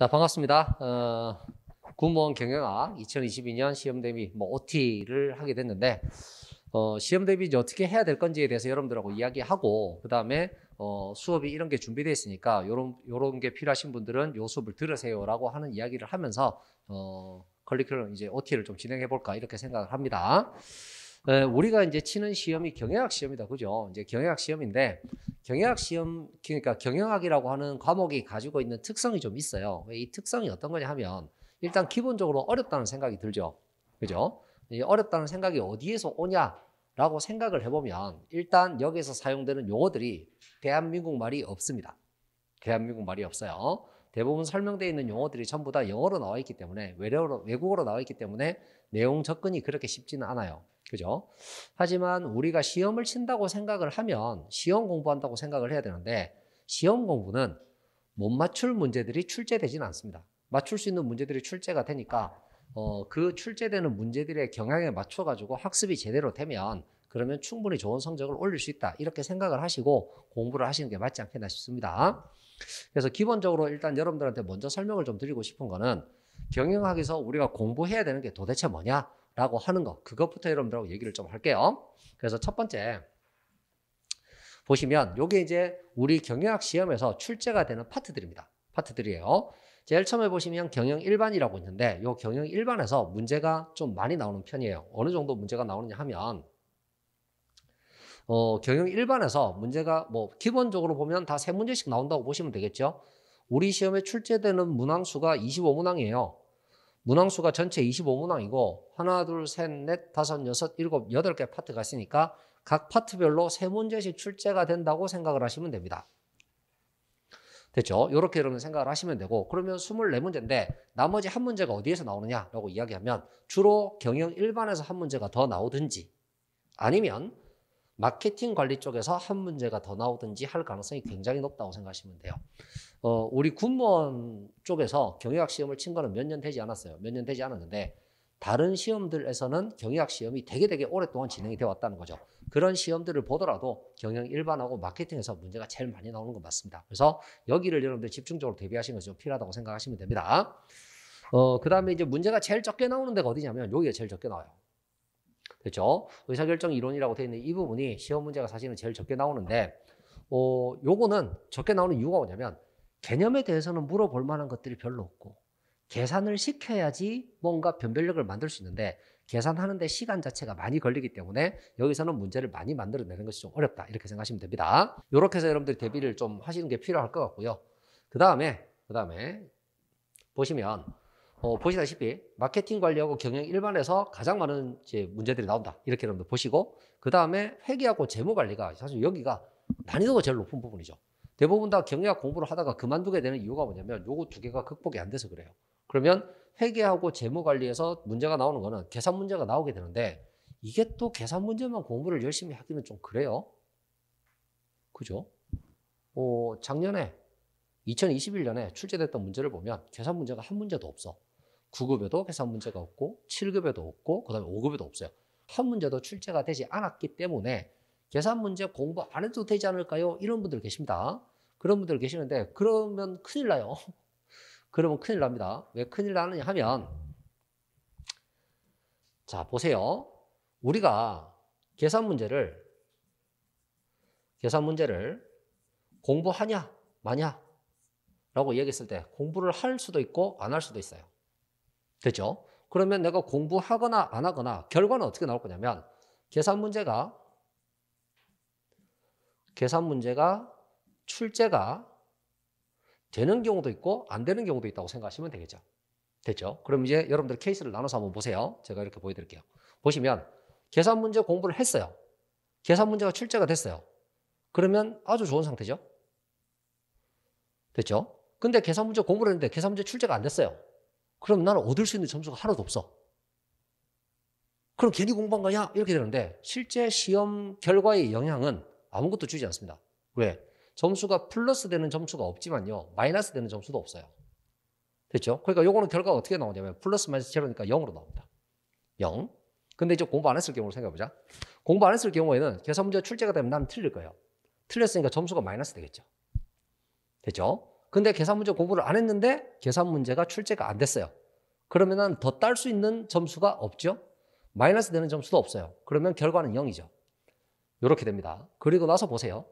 자, 반갑습니다. 어, 군무원 경영학 2022년 시험 대비 뭐 OT를 하게 됐는데 어, 시험 대비 이제 어떻게 해야 될 건지에 대해서 여러분들하고 이야기하고 그다음에 어, 수업이 이런 게 준비되어 있으니까 요런 요런 게 필요하신 분들은 요 수업을 들으세요라고 하는 이야기를 하면서 어, 커리큘럼 이제 OT를 좀 진행해 볼까 이렇게 생각을 합니다. 우리가 이제 치는 시험이 경영학 시험이다, 그죠? 이제 경영학 시험인데 경영학 시험 그러니까 경영학이라고 하는 과목이 가지고 있는 특성이 좀 있어요. 이 특성이 어떤 거냐 하면 일단 기본적으로 어렵다는 생각이 들죠, 그죠? 어렵다는 생각이 어디에서 오냐라고 생각을 해보면 일단 여기서 사용되는 용어들이 대한민국 말이 없습니다. 대한민국 말이 없어요. 대부분 설명되어 있는 용어들이 전부 다 영어로 나와 있기 때문에 외래어로, 외국어로 나와 있기 때문에 내용 접근이 그렇게 쉽지는 않아요. 그죠? 하지만 우리가 시험을 친다고 생각을 하면 시험 공부한다고 생각을 해야 되는데 시험 공부는 못 맞출 문제들이 출제되지는 않습니다. 맞출 수 있는 문제들이 출제가 되니까 어, 그 출제되는 문제들의 경향에 맞춰가지고 학습이 제대로 되면 그러면 충분히 좋은 성적을 올릴 수 있다. 이렇게 생각을 하시고 공부를 하시는 게 맞지 않겠나 싶습니다. 그래서 기본적으로 일단 여러분들한테 먼저 설명을 좀 드리고 싶은 거는 경영학에서 우리가 공부해야 되는 게 도대체 뭐냐라고 하는 거 그것부터 여러분들하고 얘기를 좀 할게요. 그래서 첫 번째 보시면 이게 이제 우리 경영학 시험에서 출제가 되는 파트들입니다. 파트들이에요. 제일 처음에 보시면 경영 일반이라고 있는데 이 경영 일반에서 문제가 좀 많이 나오는 편이에요. 어느 정도 문제가 나오느냐 하면 어, 경영 일반에서 문제가 뭐 기본적으로 보면 다 세 문제씩 나온다고 보시면 되겠죠. 우리 시험에 출제되는 문항수가 25문항이에요. 문항수가 전체 25문항이고 하나, 둘, 셋, 넷, 다섯, 여섯, 일곱, 여덟 개 파트가 있으니까 각 파트별로 세 문제씩 출제가 된다고 생각을 하시면 됩니다. 됐죠? 이렇게 여러분 생각을 하시면 되고 그러면 24문제인데 나머지 한 문제가 어디에서 나오느냐라고 이야기하면 주로 경영 일반에서 한 문제가 더 나오든지 아니면 마케팅 관리 쪽에서 한 문제가 더 나오든지 할 가능성이 굉장히 높다고 생각하시면 돼요. 어, 우리 군무원 쪽에서 경영학 시험을 친 거는 몇 년 되지 않았어요. 몇 년 되지 않았는데 다른 시험들에서는 경영학 시험이 되게 되게 오랫동안 진행이 되어 왔다는 거죠. 그런 시험들을 보더라도 경영 일반하고 마케팅에서 문제가 제일 많이 나오는 것 맞습니다. 그래서 여기를 여러분들 집중적으로 대비하시는 것이 좀 필요하다고 생각하시면 됩니다. 어, 그 다음에 이제 문제가 제일 적게 나오는 데가 어디냐면 여기가 제일 적게 나와요. 그렇죠? 의사결정 이론이라고 되어 있는 이 부분이 시험 문제가 사실은 제일 적게 나오는데 어, 요거는 적게 나오는 이유가 뭐냐면 개념에 대해서는 물어볼 만한 것들이 별로 없고 계산을 시켜야지 뭔가 변별력을 만들 수 있는데 계산하는데 시간 자체가 많이 걸리기 때문에 여기서는 문제를 많이 만들어내는 것이 좀 어렵다 이렇게 생각하시면 됩니다 이렇게 해서 여러분들이 대비를 좀 하시는 게 필요할 것 같고요 그 다음에 그 다음에 보시면 어, 보시다시피 마케팅 관리하고 경영 일반에서 가장 많은 이제 문제들이 나온다. 이렇게 여러분들 보시고 그 다음에 회계하고 재무 관리가 사실 여기가 난이도가 제일 높은 부분이죠. 대부분 다 경영학 공부를 하다가 그만두게 되는 이유가 뭐냐면 요거 두 개가 극복이 안 돼서 그래요. 그러면 회계하고 재무 관리에서 문제가 나오는 거는 계산 문제가 나오게 되는데 이게 또 계산 문제만 공부를 열심히 하기는 좀 그래요. 그죠? 어, 작년에 2021년에 출제됐던 문제를 보면 계산 문제가 한 문제도 없어. 9급에도 계산 문제가 없고 7급에도 없고 그다음에 5급에도 없어요. 한 문제도 출제가 되지 않았기 때문에 계산 문제 공부 안 해도 되지 않을까요? 이런 분들 계십니다. 그런 분들 계시는데 그러면 큰일 나요. 그러면 큰일 납니다. 왜 큰일 나느냐 하면 자, 보세요. 우리가 계산 문제를 계산 문제를 공부하냐 마냐라고 얘기했을 때 공부를 할 수도 있고 안 할 수도 있어요. 되죠. 그러면 내가 공부하거나 안 하거나 결과는 어떻게 나올 거냐면 계산 문제가 계산 문제가 출제가 되는 경우도 있고 안 되는 경우도 있다고 생각하시면 되겠죠. 됐죠? 그럼 이제 여러분들 케이스를 나눠서 한번 보세요. 제가 이렇게 보여드릴게요. 보시면 계산 문제 공부를 했어요. 계산 문제가 출제가 됐어요. 그러면 아주 좋은 상태죠. 됐죠? 근데 계산 문제 공부를 했는데 계산 문제 출제가 안 됐어요. 그럼 나는 얻을 수 있는 점수가 하나도 없어. 그럼 괜히 공부한 거냐? 이렇게 되는데 실제 시험 결과의 영향은 아무것도 주지 않습니다. 왜? 점수가 플러스 되는 점수가 없지만요. 마이너스 되는 점수도 없어요. 됐죠? 그러니까 요거는 결과가 어떻게 나오냐면 플러스 마이너스 제로니까 0으로 나옵니다. 0. 근데 이제 공부 안 했을 경우를 생각해보자. 공부 안 했을 경우에는 계산 문제가 출제가 되면 나는 틀릴 거예요. 틀렸으니까 점수가 마이너스 되겠죠. 됐죠? 근데 계산 문제 공부를 안 했는데 계산 문제가 출제가 안 됐어요. 그러면은 더 딸 수 있는 점수가 없죠. 마이너스 되는 점수도 없어요. 그러면 결과는 0이죠. 이렇게 됩니다. 그리고 나서 보세요.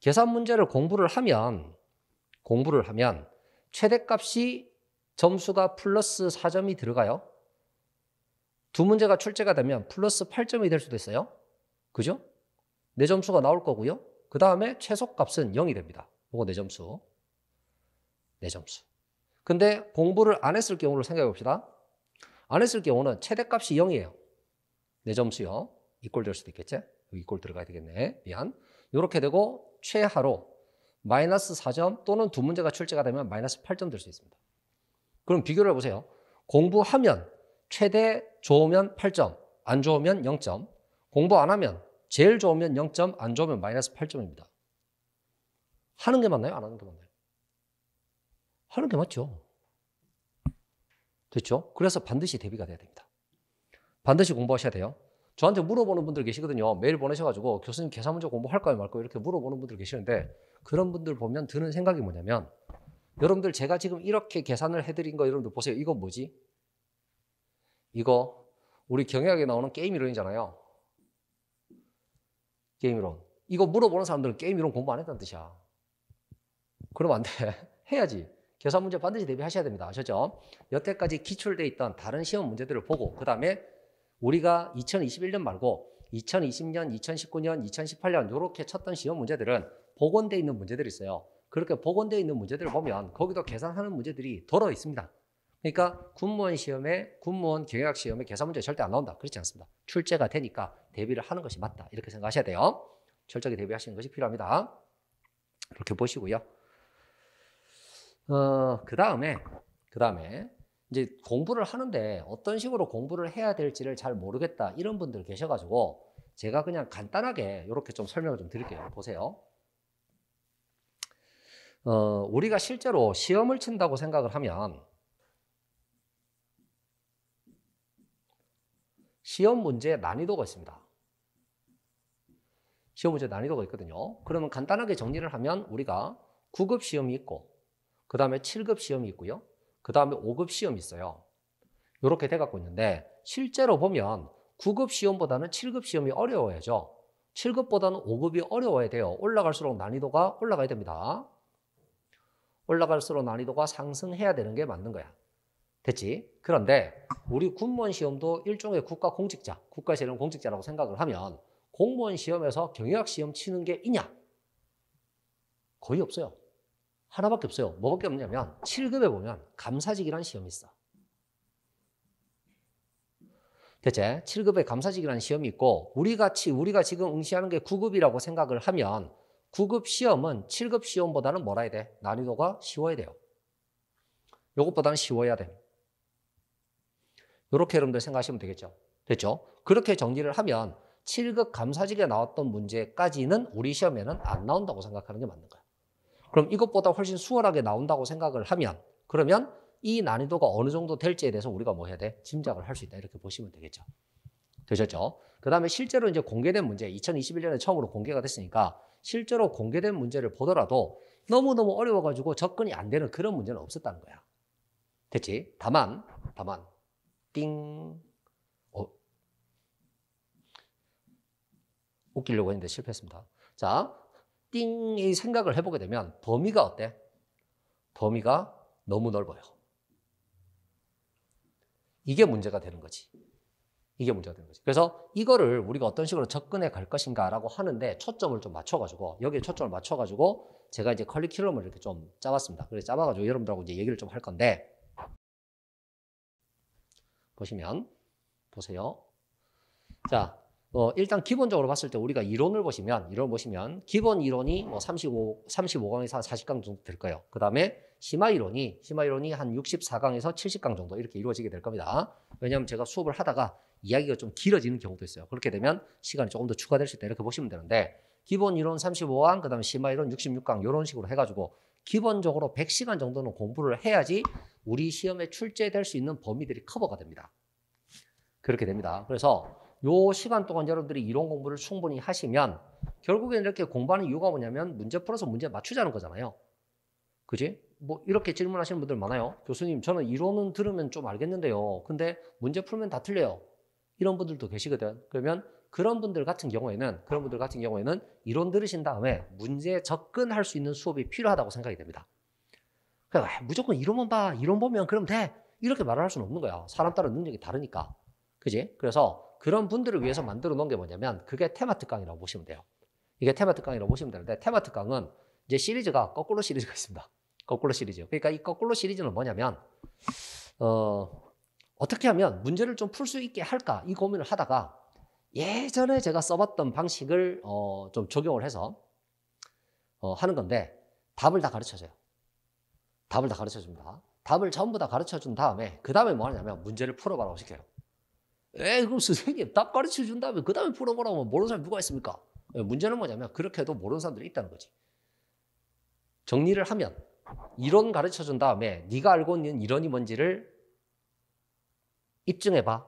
계산 문제를 공부를 하면 공부를 하면 최대값이 점수가 플러스 4점이 들어가요. 두 문제가 출제가 되면 플러스 8점이 될 수도 있어요. 그죠? 내 네 점수가 나올 거고요. 그 다음에 최소값은 0이 됩니다. 이거 내 네 점수. 내 점수. 근데 공부를 안 했을 경우를 생각해 봅시다. 안 했을 경우는 최대값이 0이에요. 내 점수요. 이 꼴 될 수도 있겠지? 이 꼴 들어가야 되겠네. 미안. 이렇게 되고 최하로 마이너스 4점 또는 두 문제가 출제가 되면 마이너스 8점 될 수 있습니다. 그럼 비교를 해보세요. 공부하면 최대 좋으면 8점, 안 좋으면 0점, 공부 안 하면 제일 좋으면 0점, 안 좋으면 마이너스 8점입니다. 하는 게 맞나요? 안 하는 게 맞나요? 하는 게 맞죠. 됐죠? 그래서 반드시 대비가 돼야 됩니다. 반드시 공부하셔야 돼요. 저한테 물어보는 분들 계시거든요. 메일 보내셔가지고 교수님 계산 문제 공부할까요 말까요 이렇게 물어보는 분들 계시는데 그런 분들 보면 드는 생각이 뭐냐면 여러분들 제가 지금 이렇게 계산을 해드린 거 여러분들 보세요. 이거 뭐지? 이거 우리 경영학에 나오는 게임 이론이잖아요. 게임 이론. 이거 물어보는 사람들은 게임 이론 공부 안 했다는 뜻이야. 그럼 안 돼. 해야지. 계산 문제 반드시 대비하셔야 됩니다. 아셨죠? 여태까지 기출돼 있던 다른 시험 문제들을 보고 그 다음에 우리가 2021년 말고 2020년, 2019년, 2018년 이렇게 쳤던 시험 문제들은 복원돼 있는 문제들이 있어요. 그렇게 복원돼 있는 문제들을 보면 거기도 계산하는 문제들이 덜어 있습니다. 그러니까 군무원 시험에 군무원 경영학 시험에 계산 문제 절대 안 나온다. 그렇지 않습니다. 출제가 되니까 대비를 하는 것이 맞다. 이렇게 생각하셔야 돼요. 철저하게 대비하시는 것이 필요합니다. 이렇게 보시고요. 어, 그 다음에, 그 다음에, 이제 공부를 하는데 어떤 식으로 공부를 해야 될지를 잘 모르겠다. 이런 분들 계셔가지고, 제가 그냥 간단하게 이렇게 좀 설명을 좀 드릴게요. 보세요. 어, 우리가 실제로 시험을 친다고 생각을 하면, 시험 문제 난이도가 있습니다. 시험 문제 난이도가 있거든요. 그러면 간단하게 정리를 하면 우리가 구급 시험이 있고 그 다음에 7급 시험이 있고요. 그 다음에 5급 시험이 있어요. 이렇게 돼갖고 있는데 실제로 보면 9급 시험보다는 7급 시험이 어려워야죠. 7급보다는 5급이 어려워야 돼요. 올라갈수록 난이도가 올라가야 됩니다. 올라갈수록 난이도가 상승해야 되는 게 맞는 거야. 됐지? 그런데 우리 군무원 시험도 일종의 국가 공직자, 국가 세련 공직자라고 생각을 하면 공무원 시험에서 경영학 시험 치는 게 있냐? 거의 없어요. 하나밖에 없어요. 뭐밖에 없냐면 7급에 보면 감사직이라는 시험이 있어. 대체 7급에 감사직이라는 시험이 있고 우리가 우리가 지금 응시하는 게 9급이라고 생각을 하면 9급 시험은 7급 시험보다는 뭐라 해야 돼? 난이도가 쉬워야 돼요. 이것보다는 쉬워야 돼. 요렇게 여러분들 생각하시면 되겠죠. 됐죠? 그렇게 정리를 하면 7급 감사직에 나왔던 문제까지는 우리 시험에는 안 나온다고 생각하는 게 맞는 거예요. 그럼 이것보다 훨씬 수월하게 나온다고 생각을 하면 그러면 이 난이도가 어느 정도 될지에 대해서 우리가 뭐 해야 돼? 짐작을 할 수 있다. 이렇게 보시면 되겠죠. 되셨죠? 그 다음에 실제로 이제 공개된 문제, 2021년에 처음으로 공개가 됐으니까 실제로 공개된 문제를 보더라도 너무너무 어려워가지고 접근이 안 되는 그런 문제는 없었다는 거야. 됐지? 다만, 다만, 띵. 어. 웃기려고 했는데 실패했습니다. 자, 띵이 생각을 해보게 되면 범위가 어때? 범위가 너무 넓어요. 이게 문제가 되는 거지. 이게 문제가 되는 거지. 그래서 이거를 우리가 어떤 식으로 접근해 갈 것인가라고 하는데 초점을 좀 맞춰가지고 여기에 초점을 맞춰가지고 제가 이제 컬리큘럼을 이렇게 좀 짜봤습니다. 그래서 짜봐가지고 여러분들하고 이제 얘기를 좀 할 건데 보시면 보세요. 자, 어, 일단 기본적으로 봤을 때 우리가 이론을 보시면, 이론 보시면, 기본 이론이 뭐 35, 35강에서 한 40강 정도 될 거예요. 그 다음에 심화 이론이, 심화 이론이 한 64강에서 70강 정도 이렇게 이루어지게 될 겁니다. 왜냐하면 제가 수업을 하다가 이야기가 좀 길어지는 경우도 있어요. 그렇게 되면 시간이 조금 더 추가될 수 있다. 이렇게 보시면 되는데, 기본 이론 35강, 그 다음에 심화 이론 66강, 이런 식으로 해가지고, 기본적으로 100시간 정도는 공부를 해야지 우리 시험에 출제될 수 있는 범위들이 커버가 됩니다. 그렇게 됩니다. 그래서 요 시간 동안 여러분들이 이론 공부를 충분히 하시면 결국엔 이렇게 공부하는 이유가 뭐냐면 문제 풀어서 문제 맞추자는 거잖아요. 그지? 뭐 이렇게 질문하시는 분들 많아요. 교수님, 저는 이론은 들으면 좀 알겠는데요. 근데 문제 풀면 다 틀려요. 이런 분들도 계시거든. 그러면 그런 분들 같은 경우에는 그런 분들 같은 경우에는 이론 들으신 다음에 문제에 접근할 수 있는 수업이 필요하다고 생각이 됩니다. 그러니까 무조건 이론만 봐. 이론 보면 그럼 돼. 이렇게 말할 수는 없는 거야. 사람 따라 능력이 다르니까. 그지? 그래서 그런 분들을 위해서 만들어 놓은 게 뭐냐면 그게 테마특강이라고 보시면 돼요. 이게 테마특강이라고 보시면 되는데 테마특강은 이제 시리즈가 거꾸로 시리즈가 있습니다. 거꾸로 시리즈. 그러니까 이 거꾸로 시리즈는 뭐냐면 어, 어떻게 하면 문제를 좀 풀 수 있게 할까 이 고민을 하다가 예전에 제가 써봤던 방식을 어, 좀 적용을 해서 어, 하는 건데 답을 다 가르쳐줘요. 답을 다 가르쳐줍니다. 답을 전부 다 가르쳐준 다음에 그 다음에 뭐 하냐면 문제를 풀어봐라고 시켜요. 에이, 그럼 선생님 답 가르쳐 준다음에 그 다음에 풀어보라고 하면 모르는 사람이 누가 있습니까? 예, 문제는 뭐냐면 그렇게 해도 모르는 사람들이 있다는 거지. 정리를 하면 이론 가르쳐 준 다음에 네가 알고 있는 이론이 뭔지를 입증해 봐.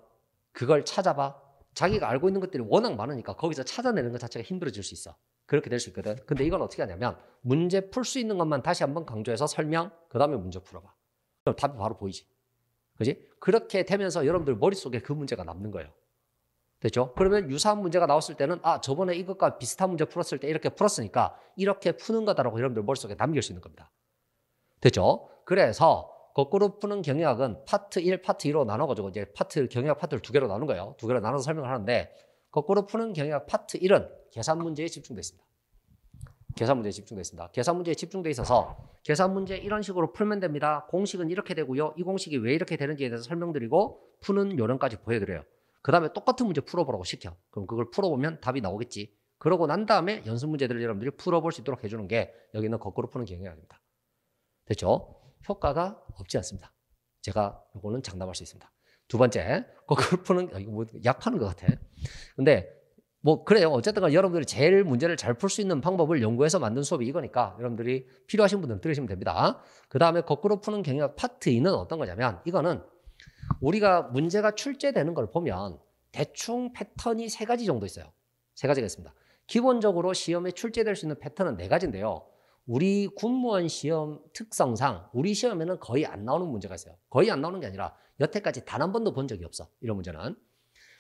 그걸 찾아봐. 자기가 알고 있는 것들이 워낙 많으니까 거기서 찾아내는 것 자체가 힘들어질 수 있어. 그렇게 될 수 있거든. 근데 이건 어떻게 하냐면 문제 풀 수 있는 것만 다시 한번 강조해서 설명, 그 다음에 문제 풀어봐. 그럼 답이 바로 보이지. 그지? 그렇게 되면서 여러분들 머릿속에 그 문제가 남는 거예요. 됐죠? 그러면 유사한 문제가 나왔을 때는 아 저번에 이것과 비슷한 문제 풀었을 때 이렇게 풀었으니까 이렇게 푸는 거다라고 여러분들 머릿속에 남길 수 있는 겁니다. 됐죠? 그래서 거꾸로 푸는 경영학은 파트 1, 파트 2로 나눠가지고 이제 파트 경영학 파트를 두 개로 나눈 거예요. 두 개로 나눠서 설명을 하는데 거꾸로 푸는 경영학 파트 1은 계산 문제에 집중돼 있습니다. 계산 문제에 집중돼 있습니다. 계산 문제에 집중돼 있어서 계산 문제 이런 식으로 풀면 됩니다. 공식은 이렇게 되고요. 이 공식이 왜 이렇게 되는지에 대해서 설명드리고 푸는 요령까지 보여드려요. 그 다음에 똑같은 문제 풀어보라고 시켜. 그럼 그걸 풀어보면 답이 나오겠지. 그러고 난 다음에 연습 문제들을 여러분들이 풀어볼 수 있도록 해주는 게 여기는 거꾸로 푸는 경향입니다. 됐죠? 효과가 없지 않습니다. 제가 이거는 장담할 수 있습니다. 두 번째, 거꾸로 푸는, 아, 뭐 약하는것 같아. 근데 뭐 그래요. 어쨌든 여러분들이 제일 문제를 잘 풀 수 있는 방법을 연구해서 만든 수업이 이거니까 여러분들이 필요하신 분들은 들으시면 됩니다. 그 다음에 거꾸로 푸는 경향 파트 2는 어떤 거냐면 이거는 우리가 문제가 출제되는 걸 보면 대충 패턴이 세 가지 정도 있어요. 세 가지가 있습니다. 기본적으로 시험에 출제될 수 있는 패턴은 네 가지인데요. 우리 군무원 시험 특성상 우리 시험에는 거의 안 나오는 문제가 있어요. 거의 안 나오는 게 아니라 여태까지 단 한 번도 본 적이 없어. 이런 문제는.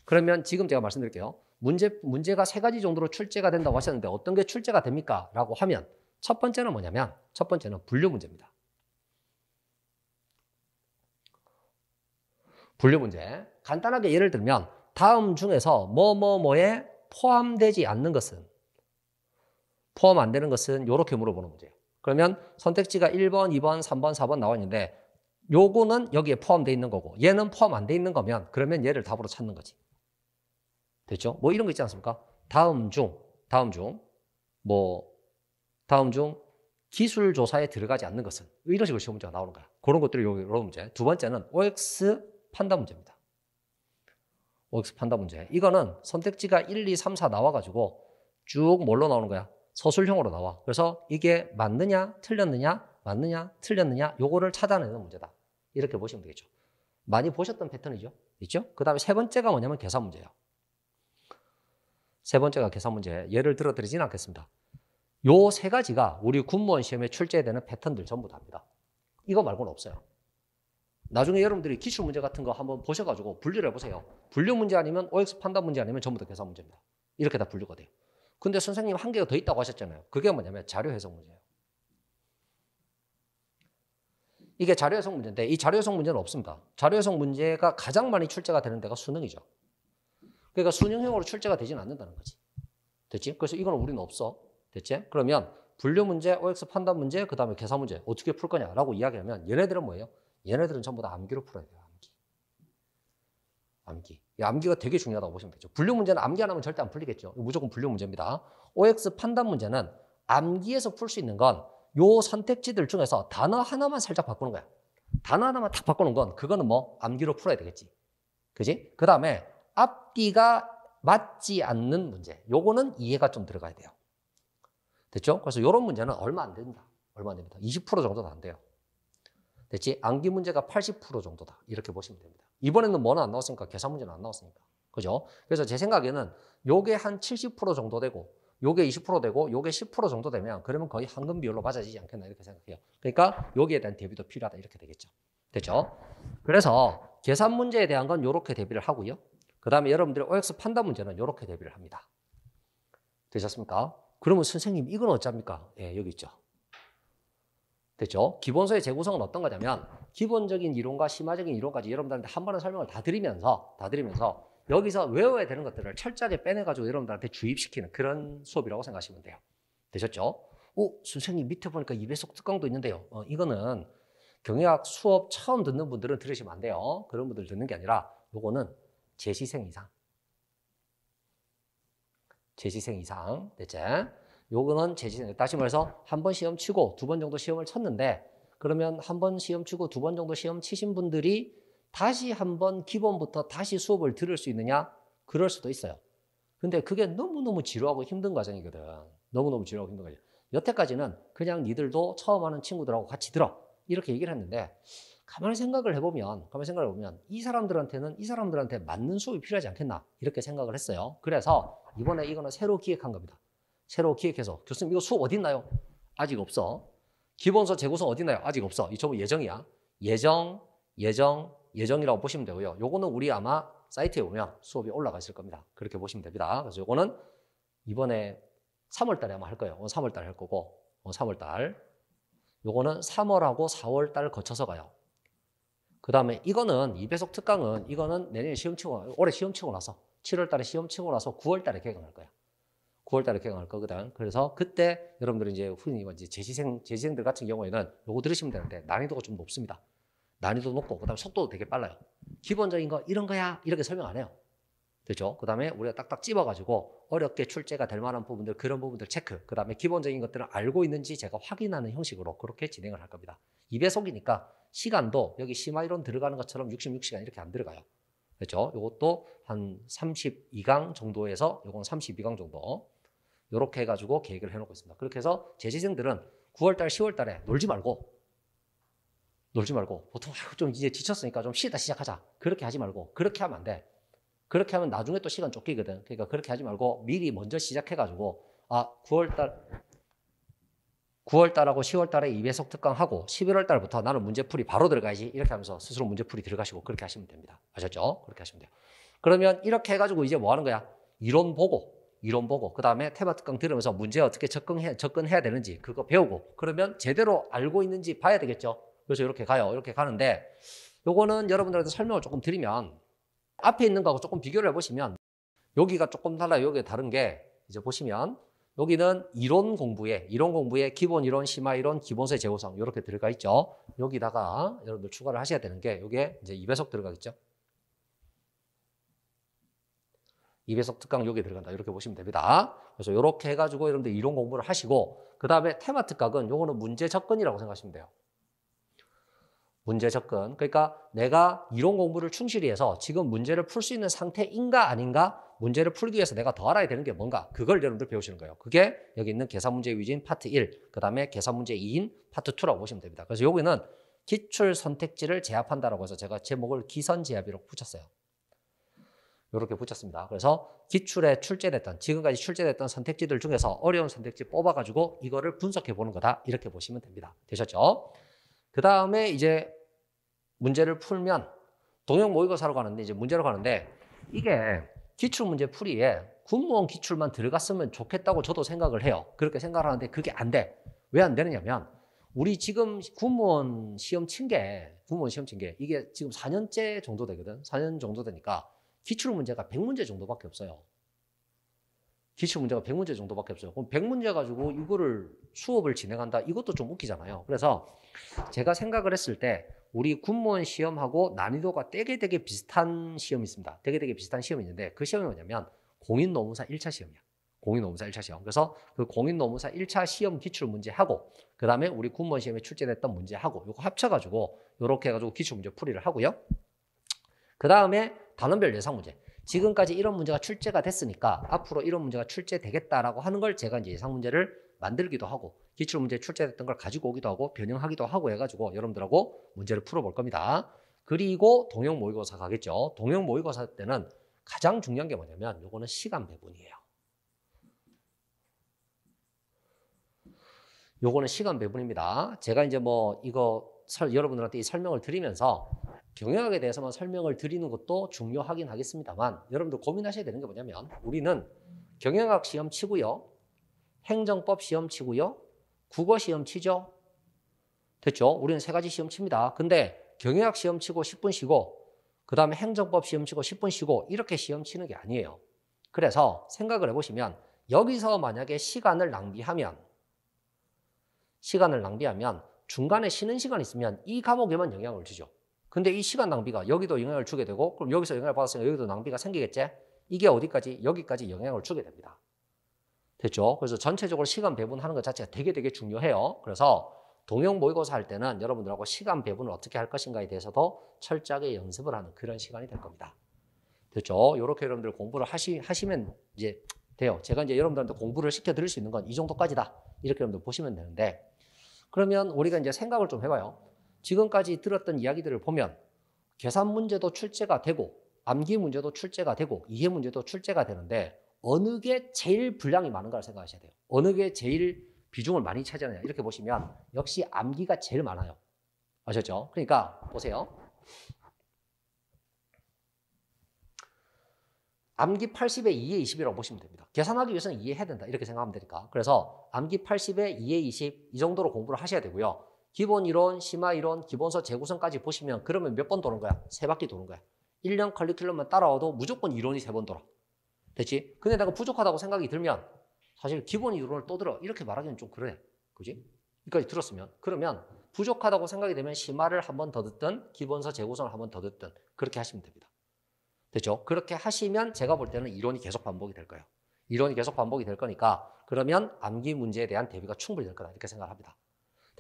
그러면 지금 제가 말씀드릴게요. 문제, 문제가 세 가지 정도로 출제가 된다고 하셨는데 어떤 게 출제가 됩니까? 라고 하면 첫 번째는 뭐냐면 첫 번째는 분류 문제입니다. 분류 문제. 간단하게 예를 들면 다음 중에서 뭐 뭐뭐에 포함되지 않는 것은 포함 안 되는 것은 이렇게 물어보는 문제예요. 그러면 선택지가 1번, 2번, 3번, 4번 나와 있는데 요거는 여기에 포함되어 있는 거고 얘는 포함 안 돼 있는 거면 그러면 얘를 답으로 찾는 거지. 됐죠? 뭐 이런 거 있지 않습니까? 다음 중, 다음 중, 뭐, 다음 중 기술 조사에 들어가지 않는 것은 이런 식으로 시험 문제가 나오는 거야. 그런 것들이 여러 문제. 두 번째는 OX 판단 문제입니다. OX 판단 문제. 이거는 선택지가 1, 2, 3, 4 나와가지고 쭉 뭘로 나오는 거야? 서술형으로 나와. 그래서 이게 맞느냐, 틀렸느냐, 맞느냐, 틀렸느냐, 요거를 찾아내는 문제다. 이렇게 보시면 되겠죠. 많이 보셨던 패턴이죠. 있죠? 그 다음에 세 번째가 뭐냐면 계산 문제예요. 세 번째가 계산 문제. 예를 들어 드리진 않겠습니다. 요 세 가지가 우리 군무원 시험에 출제되는 패턴들 전부 다입니다. 이거 말고는 없어요. 나중에 여러분들이 기출 문제 같은 거 한번 보셔가지고 분류를 해보세요. 분류 문제 아니면 OX 판단 문제 아니면 전부 다 계산 문제입니다. 이렇게 다 분류가 돼요. 근데 선생님 한 개가 더 있다고 하셨잖아요. 그게 뭐냐면 자료 해석 문제예요. 이게 자료 해석 문제인데 이 자료 해석 문제는 없습니다. 자료 해석 문제가 가장 많이 출제가 되는 데가 수능이죠. 그러니까 순형형으로 출제가 되지는 않는다는 거지. 됐지? 그래서 이건 우리는 없어. 됐지? 그러면 분류 문제, OX 판단 문제, 그 다음에 계산 문제 어떻게 풀 거냐라고 이야기하면 얘네들은 뭐예요? 얘네들은 전부 다 암기로 풀어야 돼요. 암기. 암기. 이 암기가 되게 중요하다고 보시면 되죠. 분류 문제는 암기 안 하면 절대 안 풀리겠죠. 무조건 분류 문제입니다. OX 판단 문제는 암기에서 풀 수 있는 건 요 선택지들 중에서 단어 하나만 살짝 바꾸는 거야. 단어 하나만 딱 바꾸는 건 그거는 뭐 암기로 풀어야 되겠지. 그지? 그 다음에 앞뒤가 맞지 않는 문제. 요거는 이해가 좀 들어가야 돼요. 됐죠? 그래서 이런 문제는 얼마 안 된다. 얼마 안 됩니다. 20%정도도안 돼요. 됐지? 암기 문제가 80% 정도다. 이렇게 보시면 됩니다. 이번에는 뭐는 안 나왔으니까 계산 문제는 안 나왔으니까. 그죠? 그래서 제 생각에는 요게 한 70% 정도 되고 요게 20% 되고 요게 10% 정도 되면 그러면 거의 황금 비율로 맞아지지 않겠나 이렇게 생각해요. 그러니까 여기에 대한 대비도 필요하다 이렇게 되겠죠. 됐죠? 그래서 계산 문제에 대한 건 이렇게 대비를 하고요. 그 다음에 여러분들이 OX 판단 문제는 이렇게 대비를 합니다. 되셨습니까? 그러면 선생님 이건 어쩝니까? 예, 여기 있죠. 됐죠? 기본서의 재구성은 어떤 거냐면 기본적인 이론과 심화적인 이론까지 여러분들한테 한 번에 설명을 다 드리면서 다 드리면서 여기서 외워야 되는 것들을 철저하게 빼내가지고 여러분들한테 주입시키는 그런 수업이라고 생각하시면 돼요. 되셨죠? 오, 선생님 밑에 보니까 2배속 특강도 있는데요. 어, 이거는 경영학 수업 처음 듣는 분들은 들으시면 안 돼요. 그런 분들 듣는 게 아니라 요거는 제시생 이상. 제시생 이상. 됐째 요거는 제시생. 다시 말해서 한 번 시험 치고 두 번 정도 시험을 쳤는데 그러면 한 번 시험 치고 두 번 정도 시험 치신 분들이 다시 한 번 기본부터 다시 수업을 들을 수 있느냐? 그럴 수도 있어요. 근데 그게 너무너무 지루하고 힘든 과정이거든. 너무너무 지루하고 힘든 과정. 여태까지는 그냥 니들도 처음 하는 친구들하고 같이 들어. 이렇게 얘기를 했는데 가만히 생각을 해보면, 가만히 생각을 해보면 이 사람들한테는 이 사람들한테 맞는 수업이 필요하지 않겠나 이렇게 생각을 했어요. 그래서 이번에 이거는 새로 기획한 겁니다. 새로 기획해서 교수님 이거 수업 어딨나요 아직 없어. 기본서 재고서 어딨나요 아직 없어. 이 전부 예정이야. 예정, 예정, 예정이라고 보시면 되고요. 요거는 우리 아마 사이트에 오면 수업이 올라가 있을 겁니다. 그렇게 보시면 됩니다. 그래서 요거는 이번에 3월 달에 아마 할 거예요. 3월 달에 할 거고 3월 달. 요거는 3월하고 4월 달 거쳐서 가요. 그 다음에 이거는 2배속 특강은 이거는 내년에 시험 치고, 올해 시험 치고 나서 7월 달에 시험 치고 나서 9월 달에 개강할 거야. 9월 달에 개강할 거거든. 그래서 그때 여러분들이 이제 후임이 이제 재시생, 재시생들 같은 경우에는 요거 들으시면 되는데 난이도가 좀 높습니다. 난이도 높고, 그 다음에 속도도 되게 빨라요. 기본적인 거 이런 거야. 이렇게 설명 안 해요. 그죠그 다음에 우리가 딱딱 찝어가지고 어렵게 출제가 될 만한 부분들, 그런 부분들 체크. 그 다음에 기본적인 것들을 알고 있는지 제가 확인하는 형식으로 그렇게 진행을 할 겁니다. 2배속이니까 시간도 여기 심화이론 들어가는 것처럼 66시간 이렇게 안 들어가요. 그렇죠? 이것도 한 32강 정도에서 이건 32강 정도 이렇게 해가지고 계획을 해놓고 있습니다. 그렇게 해서 재지생들은 9월달, 10월달에 놀지 말고 놀지 말고 보통 좀 이제 지쳤으니까 좀 쉬다 시작하자. 그렇게 하지 말고 그렇게 하면 안 돼. 그렇게 하면 나중에 또 시간 쫓기거든. 그러니까 그렇게 하지 말고 미리 먼저 시작해가지고 아 9월달 9월달하고 10월달에 2배속 특강하고 11월달부터 나는 문제풀이 바로 들어가야지 이렇게 하면서 스스로 문제풀이 들어가시고 그렇게 하시면 됩니다. 아셨죠? 그렇게 하시면 돼요. 그러면 이렇게 해가지고 이제 뭐 하는 거야? 이론 보고, 이론 보고, 그 다음에 테마 특강 들으면서 문제 어떻게 접근해, 접근해야 되는지 그거 배우고, 그러면 제대로 알고 있는지 봐야 되겠죠? 그래서 이렇게 가요. 이렇게 가는데, 요거는 여러분들한테 설명을 조금 드리면, 앞에 있는 거하고 조금 비교를 해보시면, 여기가 조금 달라요. 여기가 다른 게, 이제 보시면, 여기는 이론 공부에 이론 공부에 기본 이론, 심화 이론, 기본세 재고상 이렇게 들어가 있죠. 여기다가 여러분들 추가를 하셔야 되는 게 이게 이제 2배속 들어가겠죠. 2배속 특강 여기 들어간다 이렇게 보시면 됩니다. 그래서 이렇게 해가지고 여러분들 이론 공부를 하시고 그 다음에 테마 특강은 요거는 문제 접근이라고 생각하시면 돼요. 문제 접근. 그러니까 내가 이론 공부를 충실히 해서 지금 문제를 풀 수 있는 상태인가 아닌가 문제를 풀기 위해서 내가 더 알아야 되는 게 뭔가 그걸 여러분들 배우시는 거예요. 그게 여기 있는 계산 문제 위주인 파트 1, 그다음에 계산 문제 2인 파트 2라고 보시면 됩니다. 그래서 여기는 기출 선택지를 제압한다라고 해서 제가 제목을 기선 제압이라고 붙였어요. 이렇게 붙였습니다. 그래서 기출에 출제됐던 지금까지 출제됐던 선택지들 중에서 어려운 선택지 뽑아가지고 이거를 분석해 보는 거다 이렇게 보시면 됩니다. 되셨죠? 그 다음에 이제 문제를 풀면 동영 모의고사로 가는데 이제 문제로 가는데 이게 기출문제 풀이에 군무원 기출만 들어갔으면 좋겠다고 저도 생각을 해요. 그렇게 생각을 하는데 그게 안 돼. 왜 안 되느냐면 우리 지금 군무원 시험 친 게, 군무원 시험 친 게 이게 지금 4년째 정도 되거든. 4년 정도 되니까 기출문제가 100문제 정도밖에 없어요. 기출 문제가 100문제 정도밖에 없어요. 그럼 100문제 가지고 이거를 수업을 진행한다. 이것도 좀 웃기잖아요. 그래서 제가 생각을 했을 때 우리 군무원 시험하고 난이도가 되게 되게 비슷한 시험이 있습니다. 되게 되게 비슷한 시험이 있는데 그 시험이 뭐냐면 공인 노무사 1차 시험이야. 공인 노무사 1차 시험. 그래서 그 공인 노무사 1차 시험 기출 문제하고 그다음에 우리 군무원 시험에 출제됐던 문제하고 요거 합쳐 가지고 이렇게해 가지고 기출 문제 풀이를 하고요. 그다음에 단원별 예상 문제. 지금까지 이런 문제가 출제가 됐으니까 앞으로 이런 문제가 출제되겠다라고 하는 걸 제가 이제 예상 문제를 만들기도 하고 기출 문제 출제됐던 걸 가지고 오기도 하고 변형하기도 하고 해가지고 여러분들하고 문제를 풀어볼 겁니다. 그리고 동영 모의고사 가겠죠. 동영 모의고사 때는 가장 중요한 게 뭐냐면 요거는 시간 배분이에요. 요거는 시간 배분입니다. 제가 이제 뭐 이거 설, 여러분들한테 이 설명을 드리면서 경영학에 대해서만 설명을 드리는 것도 중요하긴 하겠습니다만 여러분들 고민하셔야 되는 게 뭐냐면 우리는 경영학 시험 치고요. 행정법 시험 치고요. 국어 시험 치죠. 됐죠? 우리는 세 가지 시험 칩니다. 근데 경영학 시험 치고 10분 쉬고 그 다음에 행정법 시험 치고 10분 쉬고 이렇게 시험 치는 게 아니에요. 그래서 생각을 해보시면 여기서 만약에 시간을 낭비하면 시간을 낭비하면 중간에 쉬는 시간 있으면 이 과목에만 영향을 주죠. 근데 이 시간 낭비가 여기도 영향을 주게 되고 그럼 여기서 영향을 받았으니까 여기도 낭비가 생기겠지? 이게 어디까지? 여기까지 영향을 주게 됩니다. 됐죠? 그래서 전체적으로 시간 배분하는 것 자체가 되게 되게 중요해요. 그래서 동영 모의고사 할 때는 여러분들하고 시간 배분을 어떻게 할 것인가에 대해서도 철저하게 연습을 하는 그런 시간이 될 겁니다. 됐죠? 이렇게 여러분들 공부를 하시, 하시면 이제 돼요. 제가 이제 여러분들한테 공부를 시켜드릴 수 있는 건 이 정도까지다. 이렇게 여러분들 보시면 되는데 그러면 우리가 이제 생각을 좀 해봐요. 지금까지 들었던 이야기들을 보면 계산 문제도 출제가 되고 암기 문제도 출제가 되고 이해 문제도 출제가 되는데 어느 게 제일 분량이 많은가를 생각하셔야 돼요. 어느 게 제일 비중을 많이 차지하느냐 이렇게 보시면 역시 암기가 제일 많아요. 아셨죠? 그러니까 보세요. 암기 80에 2에 20이라고 보시면 됩니다. 계산하기 위해서는 이해해야 된다 이렇게 생각하면 되니까. 그래서 암기 80에 2에 20 이 정도로 공부를 하셔야 되고요. 기본 이론, 심화 이론, 기본서 재구성까지 보시면 그러면 몇 번 도는 거야? 세 바퀴 도는 거야. 1년 커리큘럼만 따라와도 무조건 이론이 세 번 돌아. 됐지? 근데 내가 부족하다고 생각이 들면 사실 기본 이론을 또 들어. 이렇게 말하기는 좀 그래. 그지? 여기까지 들었으면. 그러면 부족하다고 생각이 되면 심화를 한 번 더 듣든 기본서 재구성을 한 번 더 듣든 그렇게 하시면 됩니다. 됐죠? 그렇게 하시면 제가 볼 때는 이론이 계속 반복이 될 거예요. 이론이 계속 반복이 될 거니까 그러면 암기 문제에 대한 대비가 충분히 될 거다 이렇게 생각합니다.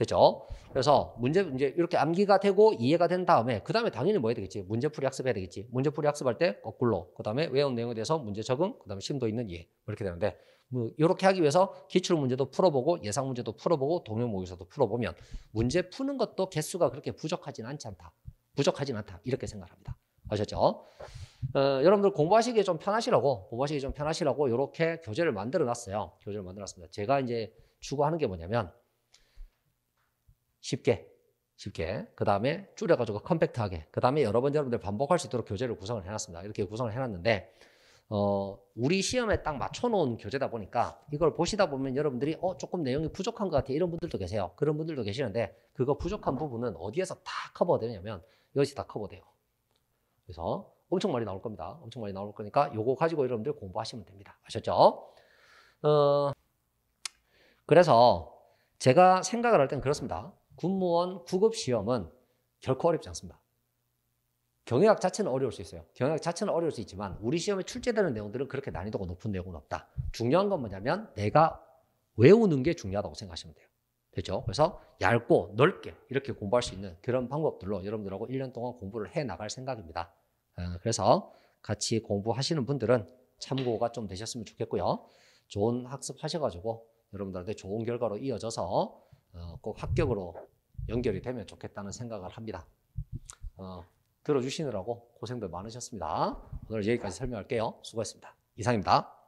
됐죠? 그래서 문제 이제 이렇게 암기가 되고 이해가 된 다음에 그 다음에 당연히 뭐 해야 되겠지? 문제풀이 학습해야 되겠지. 문제풀이 학습할 때 거꾸로 그 다음에 외운 내용에 대해서 문제 적응, 그 다음에 심도 있는 이해 뭐 이렇게 되는데 뭐 이렇게 하기 위해서 기출 문제도 풀어보고 예상 문제도 풀어보고 동요 모의사도 풀어보면 문제 푸는 것도 개수가 그렇게 부족하진 않지 않다. 부족하진 않다 이렇게 생각합니다. 아셨죠? 어, 여러분들 공부하시기에 좀 편하시라고 공부하시기 좀 편하시라고 이렇게 교재를 만들어 놨어요. 교재를 만들어 놨습니다. 제가 이제 추구하는 게 뭐냐면 쉽게 쉽게 그 다음에 줄여가지고 컴팩트하게 그 다음에 여러 분 여러분들 반복할 수 있도록 교재를 구성을 해놨습니다. 이렇게 구성을 해놨는데 어, 우리 시험에 딱 맞춰놓은 교재다 보니까 이걸 보시다 보면 여러분들이 어, 조금 내용이 부족한 것 같아 이런 분들도 계세요. 그런 분들도 계시는데 그거 부족한 부분은 어디에서 다 커버되냐면 여기서 다 커버돼요. 그래서 엄청 많이 나올 겁니다. 엄청 많이 나올 거니까 요거 가지고 여러분들 공부하시면 됩니다. 아셨죠? 어, 그래서 제가 생각을 할 땐 그렇습니다. 군무원 구급 시험은 결코 어렵지 않습니다. 경영학 자체는 어려울 수 있어요. 경영학 자체는 어려울 수 있지만 우리 시험에 출제되는 내용들은 그렇게 난이도가 높은 내용은 없다. 중요한 건 뭐냐면 내가 외우는 게 중요하다고 생각하시면 돼요. 되죠? 그래서 얇고 넓게 이렇게 공부할 수 있는 그런 방법들로 여러분들하고 1년 동안 공부를 해 나갈 생각입니다. 아, 그래서 같이 공부하시는 분들은 참고가 좀 되셨으면 좋겠고요. 좋은 학습 하셔가지고 여러분들한테 좋은 결과로 이어져서 어, 꼭 합격으로 연결이 되면 좋겠다는 생각을 합니다. 어, 들어주시느라고 고생들 많으셨습니다. 오늘 여기까지 설명할게요. 수고했습니다. 이상입니다.